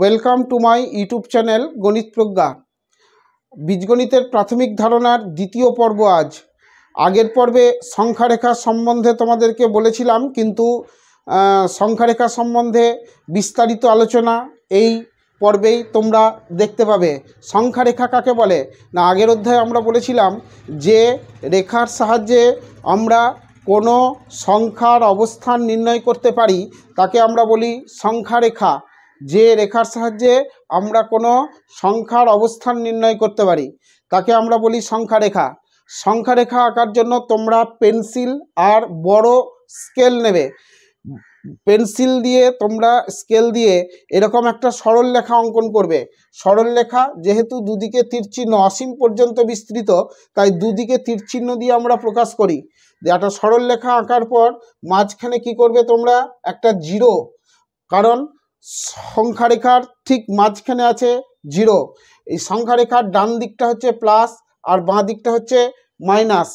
welcome to my YouTube channel গণিত প্রজ্ঞা বীজগণিতের প্রাথমিক ধারণার দ্বিতীয় পর্ব আজ আগের পর্বে সংখ্যারেখা সম্বন্ধে তোমাদেরকে বলেছিলাম কিন্তু সংখ্যারেখা সম্বন্ধে বিস্তারিত আলোচনা এই পর্বেই তোমরা দেখতে পাবে সংখ্যারেখা কাকে বলে না আগের অধ্যায়ে আমরা বলেছিলাম যে রেখার সাহায্যে আমরা কোনো সংখ্যার অবস্থান নির্ণয় করতে পারি তাকে আমরা বলি সংখ্যারেখা যে রেখার সাহায্যে আমরা কোনো সংখ্যার অবস্থান নির্ণয় করতে পারি তাকে আমরা বলি সংখ্যা রেখা সংখ্যা রেখা আঁকার জন্য তোমরা পেন্সিল আর বড় স্কেল নেবে পেন্সিল দিয়ে তোমরা স্কেল দিয়ে এরকম একটা সরল লেখা অঙ্কন করবে সরল লেখা যেহেতু দুদিকে তীরচিহ্ন অসীম পর্যন্ত বিস্তৃত তাই দুদিকে তীরচিহ্ন দিয়ে আমরা প্রকাশ করি একটা সরল লেখা আঁকার পর মাঝখানে কি করবে তোমরা একটা জিরো কারণ সংখ্যারেখার ঠিক মাঝখানে আছে জিরো এই সংখ্যারেখার ডান দিকটা হচ্ছে প্লাস আর বাঁ দিকটা হচ্ছে মাইনাস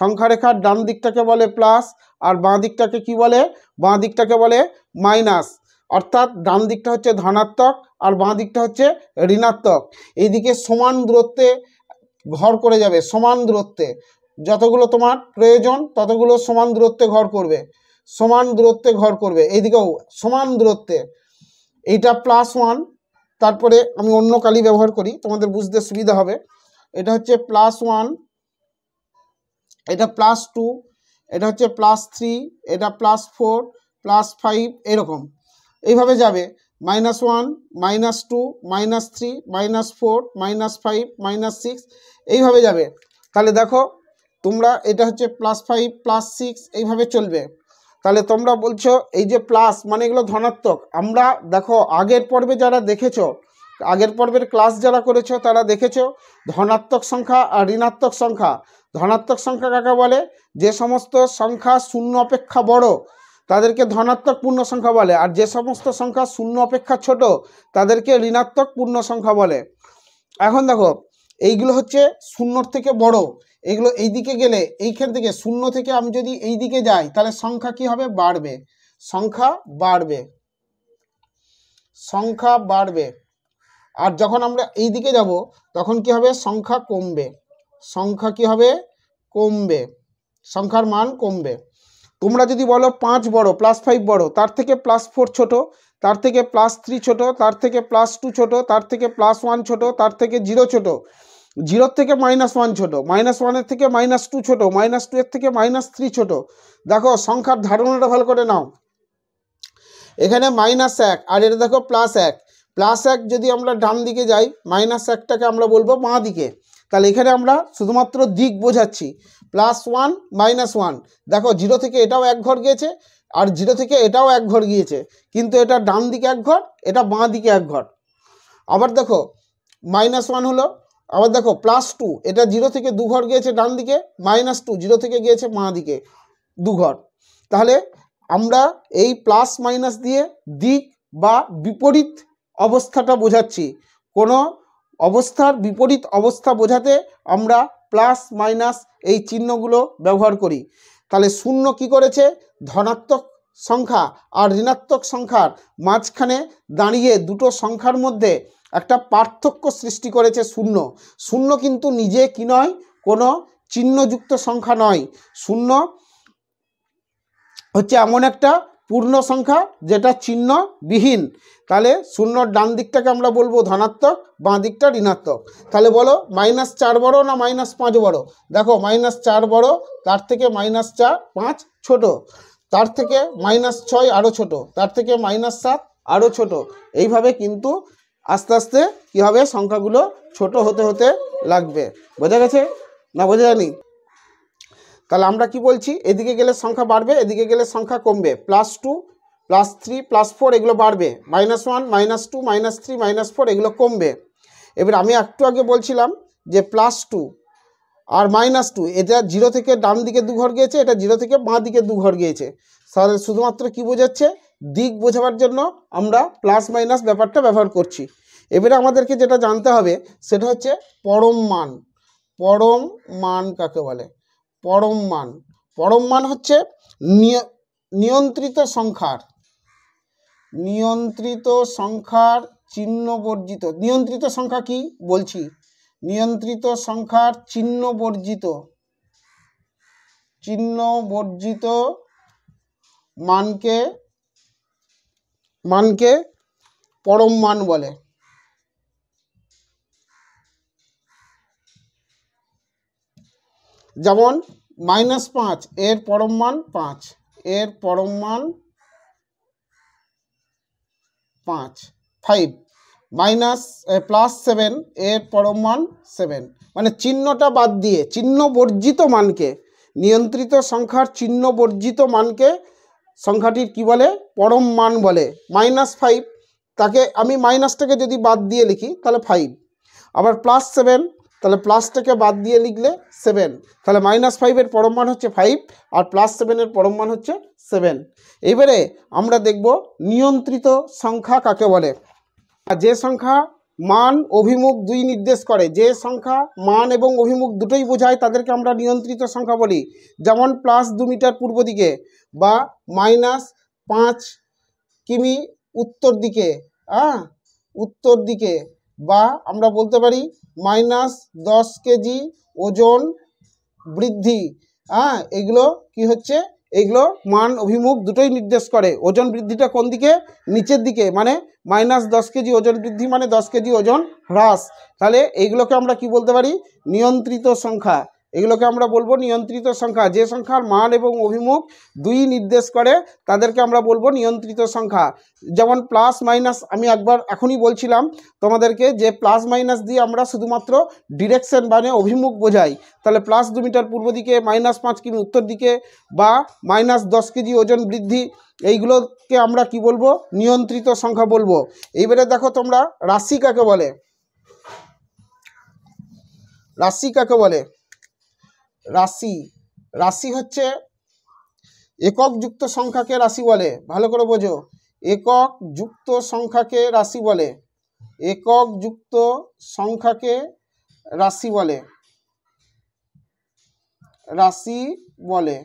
সংখ্যারেখার ডান দিকটাকে বলে প্লাস আর বাঁ দিকটাকে কি বলে বাঁ দিকটাকে বলে মাইনাস অর্থাৎ ডান দিকটা হচ্ছে ধনাত্মক আর বাঁ দিকটা হচ্ছে ঋণাত্মক এইদিকে সমান দূরত্বে ঘর করে যাবে সমান দূরত্বে যতগুলো তোমার প্রয়োজন ততগুলো সমান দূরত্বে ঘর করবে সমান দূরত্বে ঘর করবে এইদিকেও সমান দূরত্বে এইটা প্লাস ওয়ান তারপরে আমি অন্য কালি ব্যবহার করি তোমাদের বুঝতে সুবিধা হবে এটা হচ্ছে প্লাস ওয়ান এটা প্লাস টু এটা হচ্ছে প্লাস থ্রি এটা প্লাস ফোর প্লাস ফাইভ এরকম এইভাবে যাবে minus one minus two minus three minus four minus five minus six এইভাবে যাবে তাহলে দেখো তোমরা এটা হচ্ছে প্লাস ফাইভ প্লাস সিক্স এইভাবে চলবে তাহলে তোমরা বলছো এই যে প্লাস মানে এগুলো ধনাত্মক আমরা দেখো আগের পর্বে যারা দেখেছো আগের পর্বের ক্লাস যারা করেছ তারা দেখেছো ধনাত্মক সংখ্যা আর ঋণাত্মক সংখ্যা ধনাত্মক সংখ্যা কাকে বলে যে সমস্ত সংখ্যা শূন্য অপেক্ষা বড় তাদেরকে ধনাত্মক পূর্ণ সংখ্যা বলে আর যে সমস্ত সংখ্যা শূন্য অপেক্ষা ছোট তাদেরকে ঋণাত্মক পূর্ণ সংখ্যা বলে এখন দেখো এইগুলো হচ্ছে শূন্যর থেকে বড় এইগুলো এই দিকে গেলে এইখান থেকে শূন্য থেকে আমি যদি এই দিকে যাই তাহলে সংখ্যা কি হবে বাড়বে সংখ্যা বাড়বে সংখ্যা বাড়বে আর যখন আমরা এই দিকে যাব তখন কি হবে সংখ্যা কমবে সংখ্যা কি হবে কমবে সংখ্যার মান কমবে তোমরা যদি বলো পাঁচ বড় প্লাস ফাইভ বড় তার থেকে প্লাস ফোর ছোটো তার থেকে প্লাস থ্রি ছোটো তার থেকে প্লাস টু ছোটো তার থেকে প্লাস ওয়ান ছোটো তার থেকে জিরো ছোটো জিরোর থেকে মাইনাস ওয়ান ছোটো মাইনাস ওয়ানের থেকে মাইনাস টু ছোটো মাইনাস টু এর থেকে মাইনাস থ্রি ছোটো দেখো সংখ্যার ধারণাটা ভালো করে নাও এখানে মাইনাস এক আর এটা দেখো প্লাস এক প্লাস এক যদি আমরা ডান দিকে যাই মাইনাস একটাকে আমরা বলবো বাঁ দিকে তাহলে এখানে আমরা শুধুমাত্র দিক বোঝাচ্ছি প্লাস ওয়ান মাইনাস ওয়ান দেখো জিরো থেকে এটাও এক ঘর গিয়েছে আর জিরো থেকে এটাও এক ঘর গিয়েছে কিন্তু এটা ডান দিকে এক ঘর এটা বাঁ দিকে এক ঘর আবার দেখো মাইনাস ওয়ান হলো আবার দেখো প্লাস টু এটা জিরো থেকে দু ঘর গিয়েছে ডান দিকে মাইনাস টু জিরো থেকে গিয়েছে মা দিকে দু ঘর তাহলে আমরা এই প্লাস মাইনাস দিয়ে দিক বা বিপরীত অবস্থাটা বোঝাচ্ছি কোনো অবস্থার বিপরীত অবস্থা বোঝাতে আমরা প্লাস মাইনাস এই চিহ্নগুলো ব্যবহার করি তাহলে শূন্য কি করেছে ধনাত্মক সংখ্যা আর ঋণাত্মক সংখ্যার মাঝখানে দাঁড়িয়ে দুটো সংখ্যার মধ্যে একটা পার্থক্য সৃষ্টি করেছে শূন্য শূন্য কিন্তু নিজে কি নয় কোনো চিহ্নযুক্ত সংখ্যা নয় শূন্য হচ্ছে এমন একটা পূর্ণ সংখ্যা যেটা চিহ্ন বিহীন তাহলে শূন্যর ডান দিকটাকে আমরা বলবো ধনাত্মক বাঁ দিকটা ঋণাত্মক তাহলে বলো মাইনাস চার বড় না মাইনাস পাঁচ বড় দেখো মাইনাস চার বড় তার থেকে মাইনাস চার পাঁচ ছোট তার থেকে মাইনাস ছয় আরও ছোট তার থেকে মাইনাস সাত আরও ছোট এইভাবে কিন্তু আস্তে আস্তে কি হবে সংখ্যাগুলো ছোট হতে হতে লাগবে বোঝা গেছে না বোঝা যায়নি তাহলে আমরা কি বলছি এদিকে গেলে সংখ্যা বাড়বে এদিকে গেলে সংখ্যা কমবে plus two plus three plus four এগুলো বাড়বে minus one minus two minus three minus four এগুলো কমবে এবার আমি একটু আগে বলছিলাম যে প্লাস টু আর মাইনাস টু এটা জিরো থেকে ডান দিকে দু ঘর গিয়েছে এটা জিরো থেকে বাঁ দিকে দু ঘর গিয়েছে তাহলে শুধুমাত্র কি বোঝাচ্ছে দিক বোঝাবার জন্য আমরা প্লাস মাইনাস ব্যাপারটা ব্যবহার করছি এবারে আমাদেরকে যেটা জানতে হবে সেটা হচ্ছে পরম মান পরম মান কাকে বলে পরম মান পরম মান হচ্ছে নিয়ন্ত্রিত সংখ্যার নিয়ন্ত্রিত সংখ্যার চিহ্ন বর্জিত নিয়ন্ত্রিত সংখ্যা কি বলছি নিয়ন্ত্রিত সংখ্যার চিহ্ন বর্জিত চিহ্ন বর্জিত মানকে মানকে পরম মান বলে যেমন মাইনাস পাঁচ এর পরম মান পাঁচ এর পরম মান পাঁচ ফাইভ মাইনাস প্লাস সেভেন এর পরম মান সেভেন মানে চিহ্নটা বাদ দিয়ে চিহ্ন বর্জিত মানকে নিয়ন্ত্রিত সংখ্যার চিহ্ন বর্জিত মানকে সংখ্যাটির কি বলে পরম মান বলে মাইনাস ফাইভ তাকে আমি মাইনাসটাকে যদি বাদ দিয়ে লিখি তাহলে ফাইভ আবার প্লাস সেভেন তাহলে প্লাসটাকে বাদ দিয়ে লিখলে সেভেন তাহলে মাইনাস ফাইভের পরম মান হচ্ছে ফাইভ আর প্লাস সেভেনের পরম মান হচ্ছে সেভেন এবারে আমরা দেখব নিয়ন্ত্রিত সংখ্যা কাকে বলে আর যে সংখ্যা মান অভিমুখ দুই নির্দেশ করে যে সংখ্যা মান এবং অভিমুখ দুটোই বোঝায় তাদেরকে আমরা নিয়ন্ত্রিত সংখ্যা বলি যেমন প্লাস দু মিটার পূর্ব দিকে বা মাইনাস পাঁচ কিমি উত্তর দিকে হ্যাঁ উত্তর দিকে বা আমরা বলতে পারি মাইনাস দশ কেজি ওজন বৃদ্ধি হ্যাঁ এগুলো কি হচ্ছে এইগুলো মান অভিমুখ দুটোই নির্দেশ করে ওজন বৃদ্ধিটা কোন দিকে নিচের দিকে মানে মাইনাস দশ কেজি ওজন বৃদ্ধি মানে দশ কেজি ওজন হ্রাস তাহলে এইগুলোকে আমরা কি বলতে পারি নিয়ন্ত্রিত সংখ্যা এগুলোকে আমরা বলবো নিয়ন্ত্রিত সংখ্যা যে সংখ্যার মান এবং অভিমুখ দুই নির্দেশ করে তাদেরকে আমরা বলবো নিয়ন্ত্রিত সংখ্যা যেমন প্লাস মাইনাস আমি একবার এখনই বলছিলাম তোমাদেরকে যে প্লাস মাইনাস দিয়ে আমরা শুধুমাত্র ডিরেকশন মানে অভিমুখ বোঝাই তাহলে প্লাস দু মিটার পূর্ব দিকে মাইনাস পাঁচ কিমি উত্তর দিকে বা মাইনাস দশ কেজি ওজন বৃদ্ধি এইগুলোকে আমরা কি বলবো নিয়ন্ত্রিত সংখ্যা বলবো এইবারে দেখো তোমরা রাশি কাকে বলে রাশি কাকে বলে রাশি রাশি হচ্ছে একক যুক্ত সংখ্যাকে রাশি বলে ভালো করে বোঝো একক যুক্ত সংখ্যাকে রাশি বলে একক যুক্ত সংখ্যাকে রাশি বলে রাশি বলে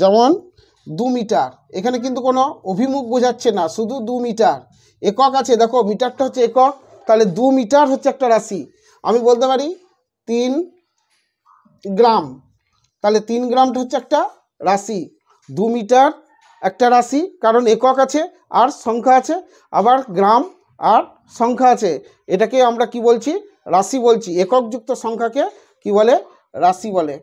যেমন দু মিটার এখানে কিন্তু কোনো অভিমুখ বোঝাচ্ছে না শুধু দু মিটার একক আছে দেখো মিটারটা হচ্ছে একক তাহলে দু মিটার হচ্ছে একটা রাশি আমি বলতে পারি তিন গ্রাম তাহলে তিন গ্রামটা হচ্ছে একটা রাশি দু মিটার একটা রাশি কারণ একক আছে আর সংখ্যা আছে আবার গ্রাম আর সংখ্যা আছে এটাকে আমরা কি বলছি রাশি বলছি এককযুক্ত সংখ্যাকে কি বলে রাশি বলে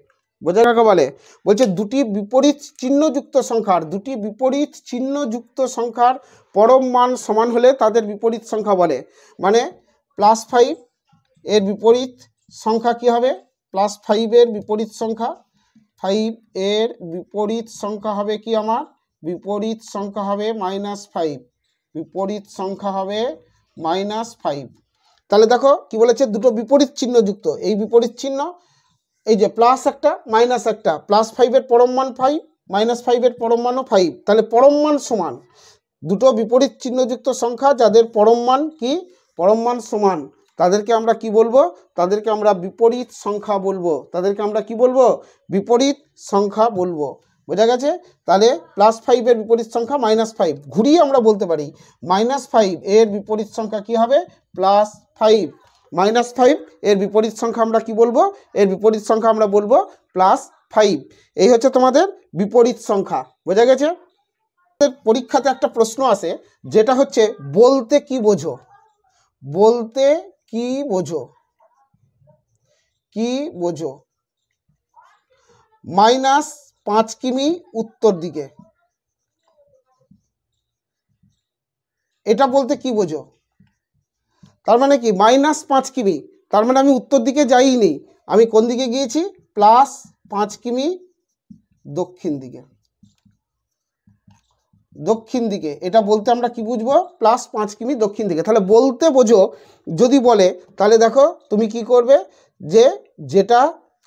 বোঝা কাকে বলে বলছে দুটি বিপরীত চিহ্নযুক্ত সংখ্যার দুটি বিপরীত চিহ্নযুক্ত সংখ্যার পরম মান সমান হলে তাদের বিপরীত সংখ্যা বলে মানে প্লাস ফাইভ এর বিপরীত সংখ্যা কি হবে প্লাস ফাইভের বিপরীত সংখ্যা ফাইভ এর বিপরীত সংখ্যা হবে কি আমার বিপরীত সংখ্যা হবে মাইনাস ফাইভ বিপরীত সংখ্যা হবে মাইনাস ফাইভ তাহলে দেখো কি বলেছে দুটো বিপরীত চিহ্ন যুক্ত এই বিপরীত চিহ্ন এই যে প্লাস একটা মাইনাস একটা প্লাস ফাইভের পরম মান ফাইভ মাইনাস ফাইভের পরম মানও ফাইভ তাহলে পরম মান সমান দুটো বিপরীত চিহ্নযুক্ত সংখ্যা যাদের পরম মান কি পরম মান সমান তাদেরকে আমরা কি বলবো তাদেরকে আমরা বিপরীত সংখ্যা বলবো তাদেরকে আমরা কি বলবো বিপরীত সংখ্যা বলবো বোঝা গেছে তাহলে প্লাস ফাইভের বিপরীত সংখ্যা মাইনাস ফাইভ ঘুরিয়ে আমরা বলতে পারি মাইনাস ফাইভ এর বিপরীত সংখ্যা কি হবে প্লাস ফাইভ মাইনাস ফাইভ এর বিপরীত সংখ্যা আমরা কি বলবো এর বিপরীত সংখ্যা আমরা বলবো প্লাস ফাইভ এই হচ্ছে তোমাদের বিপরীত সংখ্যা বোঝা গেছে পরীক্ষাতে একটা প্রশ্ন আসে যেটা হচ্ছে বলতে কি বোঝো বলতে কি বোঝো কি বোঝো মাইনাস পাঁচ কিমি উত্তর দিকে এটা বলতে কি বোঝো তার মানে কি মাইনাস পাঁচ কিমি তার মানে আমি উত্তর দিকে যাইনি আমি কোন দিকে গিয়েছি প্লাস পাঁচ কিমি দক্ষিণ দিকে দক্ষিণ দিকে এটা বলতে আমরা কি বুঝবো প্লাস পাঁচ কিমি দক্ষিণ দিকে তাহলে বলতে বোঝো যদি বলে তাহলে দেখো তুমি কি করবে যে যেটা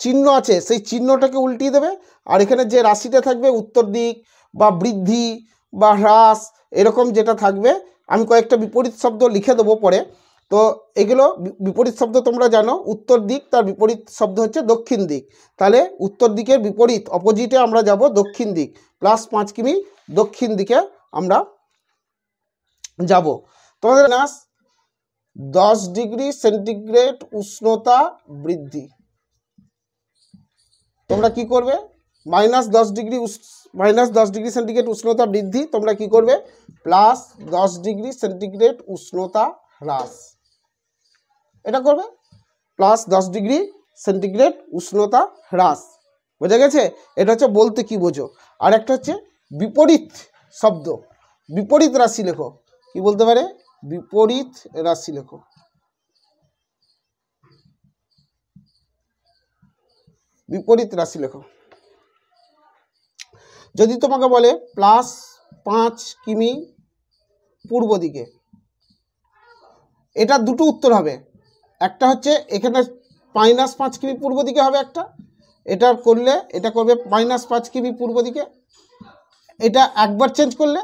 চিহ্ন আছে সেই চিহ্নটাকে উল্টিয়ে দেবে আর এখানে যে রাশিটা থাকবে উত্তর দিক বা বৃদ্ধি বা হ্রাস এরকম যেটা থাকবে আমি কয়েকটা বিপরীত শব্দ লিখে দেবো পরে তো এগুলো বিপরীত শব্দ তোমরা জানো উত্তর দিক তার বিপরীত শব্দ হচ্ছে দক্ষিণ দিক তাহলে উত্তর দিকের বিপরীত অপোজিটে আমরা যাব দক্ষিণ দিক প্লাস পাঁচ কিমি দক্ষিণ দিকে আমরা যাব তোমাদের নাস দশ ডিগ্রি সেন্টিগ্রেড উষ্ণতা বৃদ্ধি তোমরা কি করবে মাইনাস দশ ডিগ্রি মাইনাস দশ ডিগ্রি সেন্টিগ্রেড উষ্ণতা বৃদ্ধি তোমরা কি করবে প্লাস দশ ডিগ্রি সেন্টিগ্রেড উষ্ণতা হ্রাস এটা করবে প্লাস দশ ডিগ্রি সেন্টিগ্রেড উষ্ণতা হ্রাস বোঝা গেছে এটা হচ্ছে বলতে কি বোঝো আর একটা হচ্ছে বিপরীত শব্দ বিপরীত রাশি লেখো কি বলতে পারে বিপরীত রাশি লেখো বিপরীত রাশি লেখো যদি তোমাকে বলে প্লাস পাঁচ কিমি পূর্ব দিকে এটা দুটো উত্তর হবে একটা হচ্ছে এখানে মাইনাস পাঁচ কিমি পূর্ব দিকে হবে একটা এটা করলে এটা করবে মাইনাস পাঁচ কিমি পূর্ব দিকে এটা একবার চেঞ্জ করলে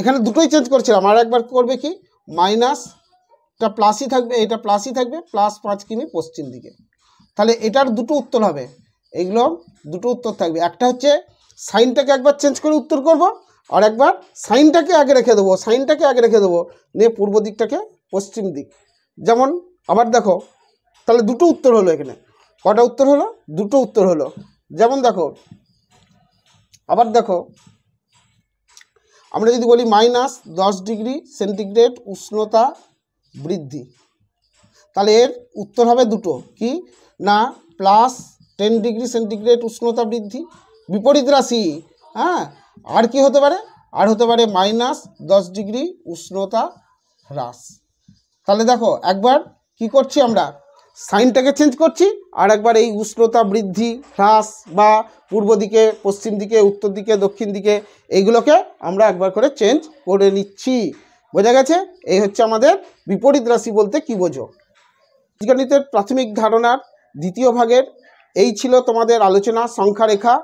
এখানে দুটোই চেঞ্জ করছিলাম আর একবার করবে কি মাইনাসটা প্লাসই থাকবে এটা প্লাসই থাকবে প্লাস পাঁচ কিমি পশ্চিম দিকে তাহলে এটার দুটো উত্তর হবে এগুলো দুটো উত্তর থাকবে একটা হচ্ছে সাইনটাকে একবার চেঞ্জ করে উত্তর করব আর একবার সাইনটাকে আগে রেখে দেবো সাইনটাকে আগে রেখে দেবো নিয়ে পূর্ব দিকটাকে পশ্চিম দিক যেমন আবার দেখো তাহলে দুটো উত্তর হলো এখানে কটা উত্তর হলো দুটো উত্তর হলো যেমন দেখো আবার দেখো আমরা যদি বলি মাইনাস দশ ডিগ্রি সেন্টিগ্রেড উষ্ণতা বৃদ্ধি তাহলে এর উত্তর হবে দুটো কি না প্লাস টেন ডিগ্রি সেন্টিগ্রেড উষ্ণতা বৃদ্ধি বিপরীত রাশি হ্যাঁ আর কি হতে পারে আর হতে পারে মাইনাস দশ ডিগ্রি উষ্ণতা হ্রাস তাহলে দেখো একবার কি করছি আমরা সাইনটাকে চেঞ্জ করছি আর একবার এই উষ্ণতা বৃদ্ধি হ্রাস বা পূর্ব দিকে পশ্চিম দিকে উত্তর দিকে দক্ষিণ দিকে এইগুলোকে আমরা একবার করে চেঞ্জ করে নিচ্ছি বোঝা গেছে এই হচ্ছে আমাদের বিপরীত রাশি বলতে কি বোঝো বীজগণিতের প্রাথমিক ধারণার দ্বিতীয় ভাগের এই ছিল তোমাদের আলোচনা সংখ্যা রেখা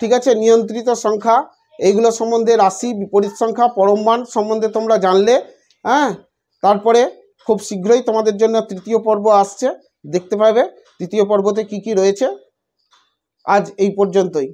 ঠিক আছে নিয়ন্ত্রিত সংখ্যা এইগুলো সম্বন্ধে রাশি বিপরীত সংখ্যা পরম মান সম্বন্ধে তোমরা জানলে হ্যাঁ তারপরে খুব শীঘ্রই তোমাদের জন্য তৃতীয় পর্ব আসছে দেখতে পাবে তৃতীয় পর্বতে কি কি রয়েছে আজ এই পর্যন্তই